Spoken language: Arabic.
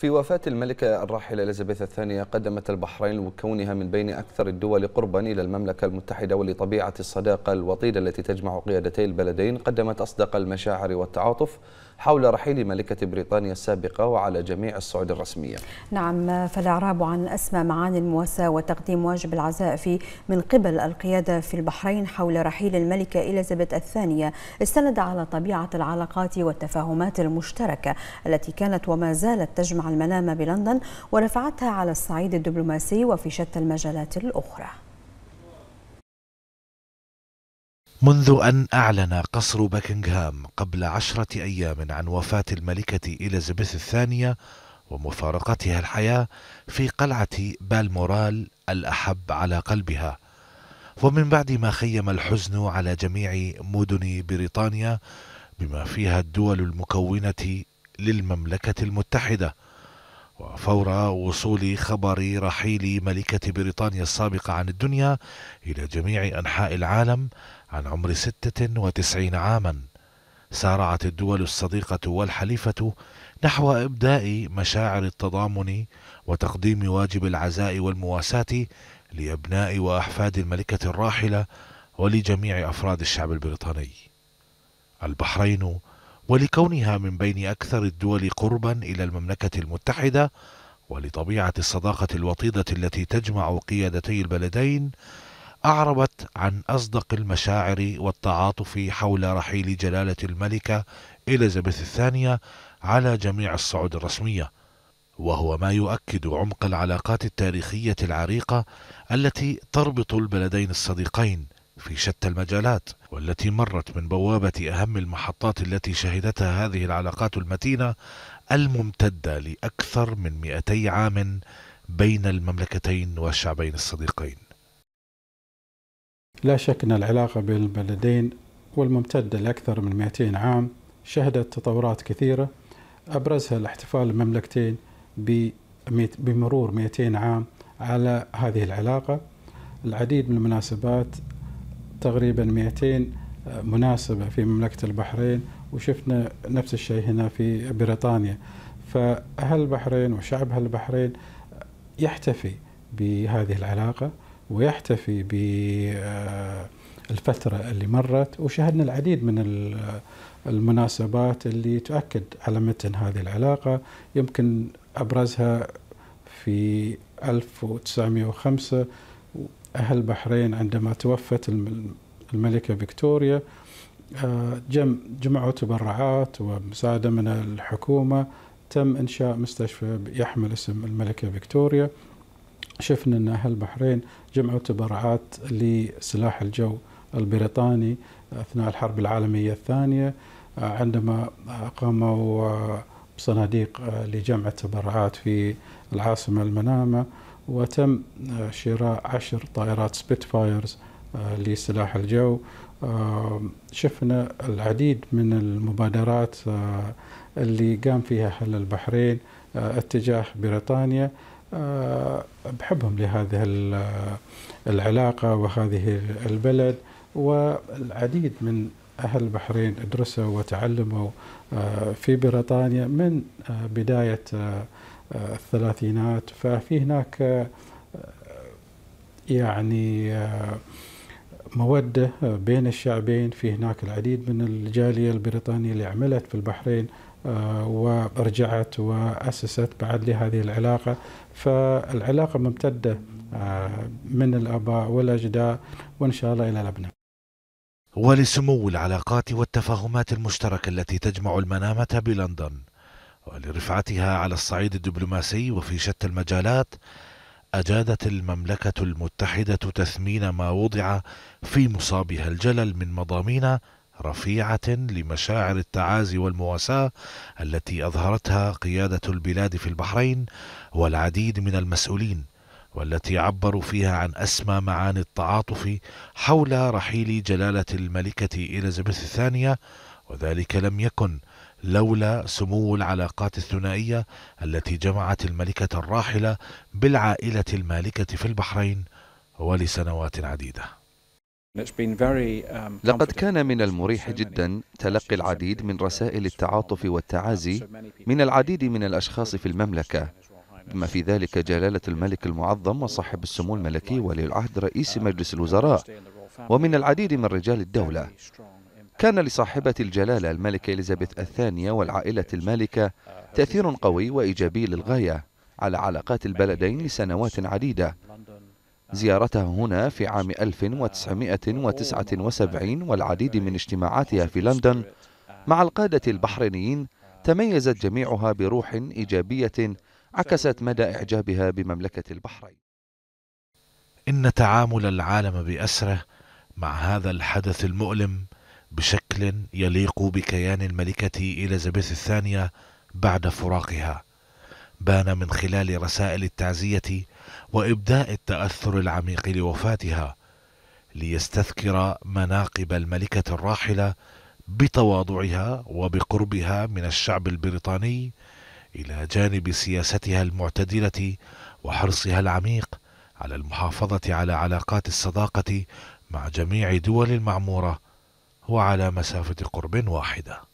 في وفاة الملكة الراحلة إليزابيث الثانية قدمت البحرين وكونها من بين أكثر الدول قربا إلى المملكة المتحدة ولطبيعة الصداقة الوطيدة التي تجمع قيادتي البلدين قدمت أصدق المشاعر والتعاطف حول رحيل ملكة بريطانيا السابقة وعلى جميع الصعود الرسمية نعم فالإعراب عن أسمى معاني المواساة وتقديم واجب العزاء في من قبل القيادة في البحرين حول رحيل الملكة إليزابيث الثانية استند على طبيعة العلاقات والتفاهمات المشتركة التي كانت وما زالت تجمع الملامة بلندن ورفعتها على الصعيد الدبلوماسي وفي شتى المجالات الأخرى منذ أن أعلن قصر باكنغهام قبل عشرة أيام عن وفاة الملكة إليزابيث الثانية ومفارقتها الحياة في قلعة بالمورال الأحب على قلبها ومن بعد ما خيم الحزن على جميع مدن بريطانيا بما فيها الدول المكونة للمملكة المتحدة وفور وصول خبر رحيل ملكة بريطانيا السابقة عن الدنيا إلى جميع أنحاء العالم عن عمر 96 عاما سارعت الدول الصديقة والحليفة نحو إبداء مشاعر التضامن وتقديم واجب العزاء والمواساة لأبناء وأحفاد الملكة الراحلة ولجميع أفراد الشعب البريطاني البحرين ولكونها من بين أكثر الدول قربا إلى المملكة المتحدة ولطبيعة الصداقة الوطيدة التي تجمع قيادتي البلدين أعربت عن أصدق المشاعر والتعاطف حول رحيل جلالة الملكة إليزابيث الثانية على جميع الصعود الرسمية وهو ما يؤكد عمق العلاقات التاريخية العريقة التي تربط البلدين الصديقين في شتى المجالات والتي مرت من بوابة أهم المحطات التي شهدتها هذه العلاقات المتينة الممتدة لأكثر من 200 عام بين المملكتين والشعبين الصديقين لا شك أن العلاقة بين البلدين والممتدة لأكثر من 200 عام شهدت تطورات كثيرة أبرزها الاحتفال المملكتين بمرور 200 عام على هذه العلاقة العديد من المناسبات تقريبا 200 آه، مناسبة في مملكة البحرين وشفنا نفس الشيء هنا في بريطانيا فأهل البحرين وشعب أهل البحرين يحتفي بهذه العلاقة ويحتفي بالفترة آه، اللي مرت وشهدنا العديد من آه، المناسبات اللي تؤكد على متن هذه العلاقة يمكن أبرزها في 1905 أهل البحرين عندما توفت الملكة فيكتوريا آه، جم جمعوا تبرعات ومساعدة من الحكومة تم إنشاء مستشفى يحمل اسم الملكة فيكتوريا شفنا أن أهل البحرين جمعوا تبرعات لسلاح الجو البريطاني أثناء الحرب العالمية الثانية آه، عندما قاموا بصناديق آه، لجمع التبرعات في العاصمة المنامة وتم شراء عشر طائرات فايرز آه، لسلاح الجو آه، شفنا العديد من المبادرات آه، اللي قام فيها حل البحرين اتجاه بريطانيا بحبهم لهذه العلاقة وهذه البلد والعديد من أهل البحرين درسوا وتعلموا في بريطانيا من بداية الثلاثينات ففي هناك آه، يعني آه، مودة بين الشعبين في هناك العديد من الجالية البريطانية اللي عملت في البحرين آه، ورجعت وأسست بعد لهذه العلاقة فالعلاقة ممتدة من الآباء والأجداء وإن شاء الله إلى الأبناء ولسمو العلاقات والتفاهمات المشتركة التي تجمع المنامة بلندن ولرفعتها على الصعيد الدبلوماسي وفي شتى المجالات أجادت المملكة المتحدة تثمين ما وضع في مصابها الجلل من مضامين رفيعة لمشاعر التعازي والمواساة التي أظهرتها قيادة البلاد في البحرين والعديد من المسؤولين والتي عبروا فيها عن أسمى معاني التعاطف حول رحيل جلالة الملكة إليزابيث الثانية وذلك لم يكن لولا سمو العلاقات الثنائية التي جمعت الملكة الراحلة بالعائلة المالكة في البحرين ولسنوات عديدة. Um, لقد كان من المريح جدا تلقي العديد من رسائل التعاطف والتعازي من العديد من الأشخاص في المملكة بما في ذلك جلالة الملك المعظم وصاحب السمو الملكي ولي العهد رئيس um, مجلس الوزراء ومن العديد من رجال الدولة كان لصاحبة الجلالة الملكة إليزابيث الثانية والعائلة المالكة تأثير قوي وإيجابي للغاية على علاقات البلدين لسنوات عديدة زيارتها هنا في عام 1979 والعديد من اجتماعاتها في لندن مع القادة البحرينيين تميزت جميعها بروح إيجابية عكست مدى إعجابها بمملكة البحرين إن تعامل العالم بأسره مع هذا الحدث المؤلم بشكل يليق بكيان الملكة إليزابيث الثانية بعد فراقها بان من خلال رسائل التعزية وإبداء التأثر العميق لوفاتها ليستذكر مناقب الملكة الراحلة بتواضعها وبقربها من الشعب البريطاني إلى جانب سياستها المعتدلة وحرصها العميق على المحافظة على علاقات الصداقة مع جميع دول المعمورة وعلى مسافة قرب واحدة